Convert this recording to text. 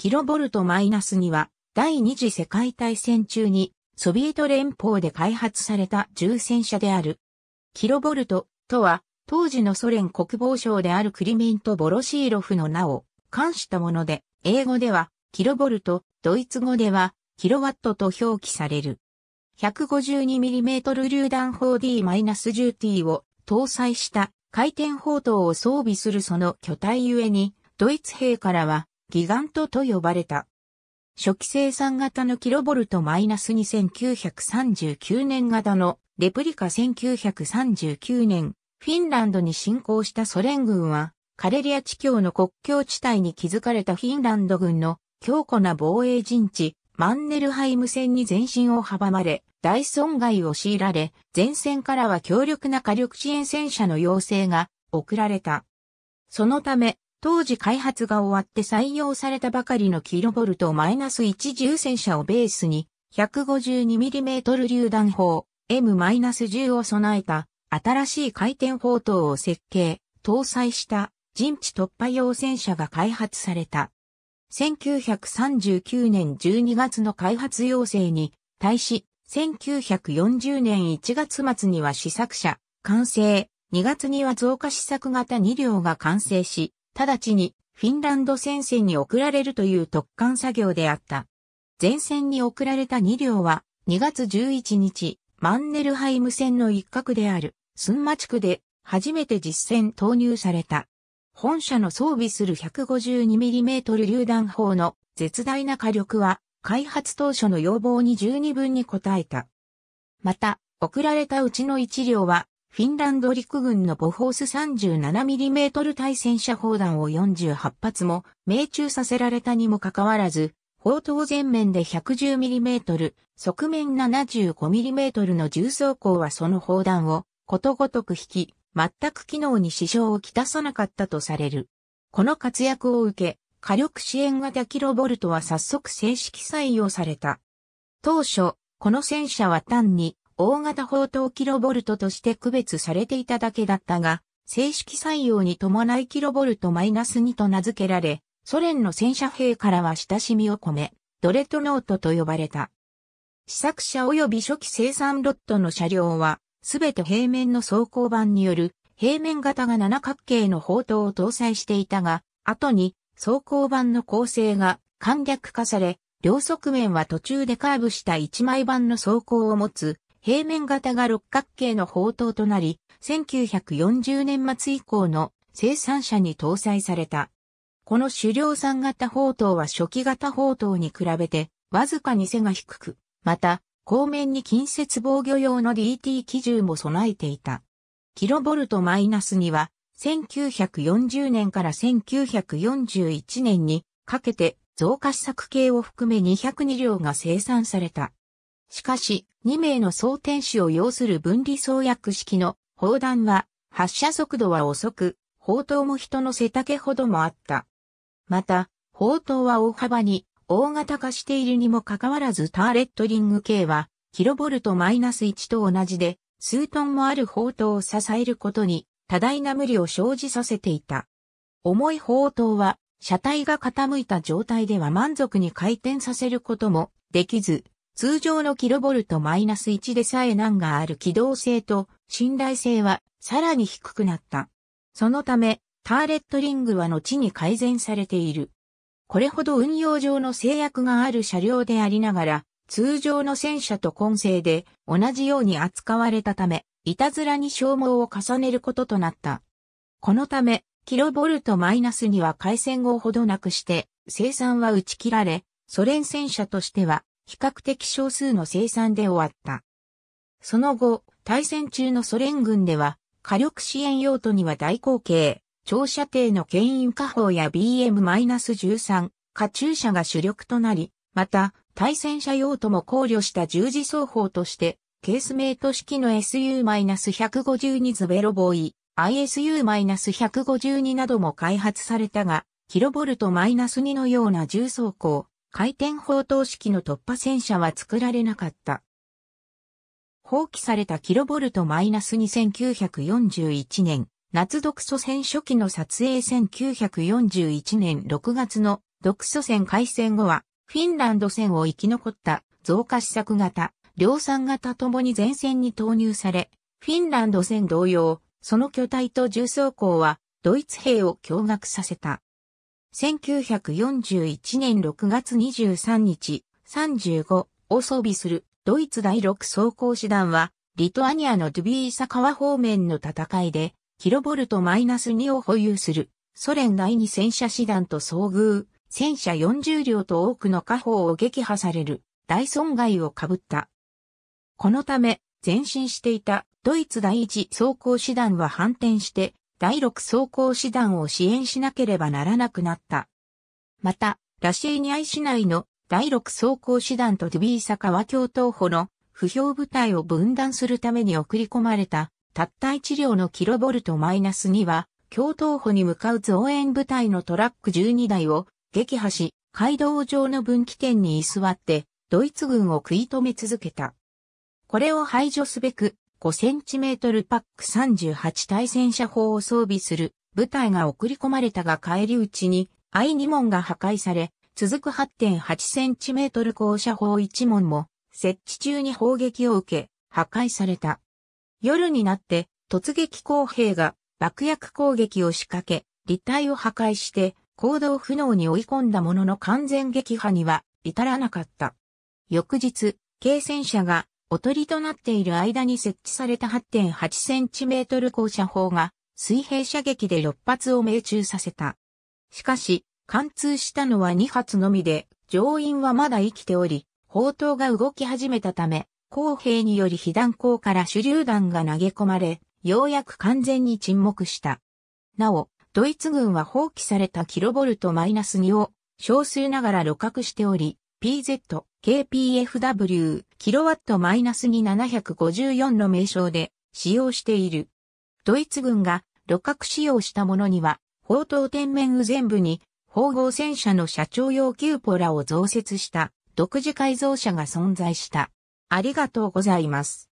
キロボナス2は第二次世界大戦中にソビエト連邦で開発された重戦車である。キロボルトとは当時のソ連国防省であるクリミント・ボロシーロフの名を冠したもので、英語ではキロボルト、ドイツ語ではキロワットと表記される。152mm 榴弾砲 D-10T を搭載した回転砲塔を装備するその巨体ゆえに、ドイツ兵からはギガントと呼ばれた。初期生産型のキロボルトマイナス2939年型のレプリカ1939年、フィンランドに侵攻したソ連軍は、カレリア地境の国境地帯に築かれたフィンランド軍の強固な防衛陣地、マンネルハイム戦に前進を阻まれ、大損害を強いられ、前線からは強力な火力支援戦車の要請が送られた。そのため、当時開発が終わって採用されたばかりのキロボルト -1 重戦車をベースに 152mm 榴弾砲 M-10 を備えた新しい回転砲塔を設計、搭載した陣地突破用戦車が開発された。1939年12月の開発要請に対し、1940年1月末には試作車、完成、2月には増加試作型2両が完成し、直ちにフィンランド戦線に送られるという特艦作業であった。前線に送られた2両は2月11日、マンネルハイム戦の一角であるスンマ地区で初めて実戦投入された。本社の装備する 152mm 榴弾砲の絶大な火力は開発当初の要望に十二分に応えた。また、送られたうちの1両はフィンランド陸軍のボホース 37mm 対戦車砲弾を48発も命中させられたにもかかわらず、砲塔前面で 110mm、側面 75mm の重装甲はその砲弾をことごとく引き、全く機能に支障をきたさなかったとされる。この活躍を受け、火力支援型キロボルトは早速正式採用された。当初、この戦車は単に大型砲塔キロボルトとして区別されていただけだったが、正式採用に伴いキロボルトマイナス2と名付けられ、ソ連の戦車兵からは親しみを込め、ドレットノートと呼ばれた。試作車及び初期生産ロットの車両は、すべて平面の装甲板による平面型が七角形の砲塔を搭載していたが、後に装甲板の構成が簡略化され、両側面は途中でカーブした一枚板の装甲を持つ平面型が六角形の砲塔となり、1940年末以降の生産者に搭載された。この狩猟産型砲塔は初期型砲塔に比べて、わずかに背が低く、また、後面に近接防御用の DT 機銃も備えていた。キロボルトマイナスには、1940年から1941年にかけて増加試作系を含め202両が生産された。しかし、2名の装填子を要する分離創薬式の砲弾は、発射速度は遅く、砲塔も人の背丈ほどもあった。また、砲塔は大幅に大型化しているにもかかわらずターレットリング系は、キロボルトマイナス1と同じで、数トンもある砲塔を支えることに、多大な無理を生じさせていた。重い砲塔は、車体が傾いた状態では満足に回転させることもできず、通常のキロボルトマイナス1でさえ難がある機動性と信頼性はさらに低くなった。そのため、ターレットリングは後に改善されている。これほど運用上の制約がある車両でありながら、通常の戦車と混成で同じように扱われたため、いたずらに消耗を重ねることとなった。このため、キロボルトマイナスには回線をほどなくして、生産は打ち切られ、ソ連戦車としては比較的少数の生産で終わった。その後、対戦中のソ連軍では、火力支援用途には大口径、長射程の牽引火砲や BM-13、カチューシャが主力となり、また、対戦車用途も考慮した十字走砲として、ケースメイト式の SU-152 ズベロボーイ、ISU-152 なども開発されたが、キロボルト -2 のような重装甲、回転砲等式の突破戦車は作られなかった。放棄されたキロボルト2941年、夏独ソ戦初期の撮影1941年6月の独ソ戦開戦後は、フィンランド戦を生き残った増加試作型、量産型ともに前線に投入され、フィンランド戦同様、その巨体と重装甲はドイツ兵を驚愕させた。1941年6月23日、35を装備するドイツ第6装甲師団は、リトアニアのドゥビーサ川方面の戦いで、キロボルトマイナス2を保有するソ連第2戦車師団と遭遇、戦車40両と多くの火砲を撃破される大損害を被った。このため、前進していたドイツ第1装甲師団は反転して第6装甲師団を支援しなければならなくなった。また、ラシェーニアイ市内の第6装甲師団とドゥビーサは、共闘補の不評部隊を分断するために送り込まれた、たった1両のキロボルトマイナス2は、共闘補に向かう増援部隊のトラック12台を撃破し、街道上の分岐点に居座って、ドイツ軍を食い止め続けた。これを排除すべく、5cm パック38対戦車砲を装備する部隊が送り込まれたが帰り討ちに I2 門が破壊され、続く 8.8cm 高射砲1門も設置中に砲撃を受け、破壊された。夜になって突撃工兵が爆薬攻撃を仕掛け、立体を破壊して行動不能に追い込んだものの完全撃破には至らなかった。翌日、軽戦車がおとりとなっている間に設置された 8.8cm 高射砲が水平射撃で6発を命中させた。しかし、貫通したのは2発のみで、乗員はまだ生きており、砲塔が動き始めたため、後兵により被弾口から手榴弾が投げ込まれ、ようやく完全に沈黙した。なお、ドイツ軍は放棄されたキロボルト -2 を少数ながら露獲しており、PZ、KPFW、キロワットマイナスに754の名称で使用している。ドイツ軍が旅客使用したものには、砲塔天面右前部に、砲合戦車の社長用キューポラを増設した独自改造車が存在した。ありがとうございます。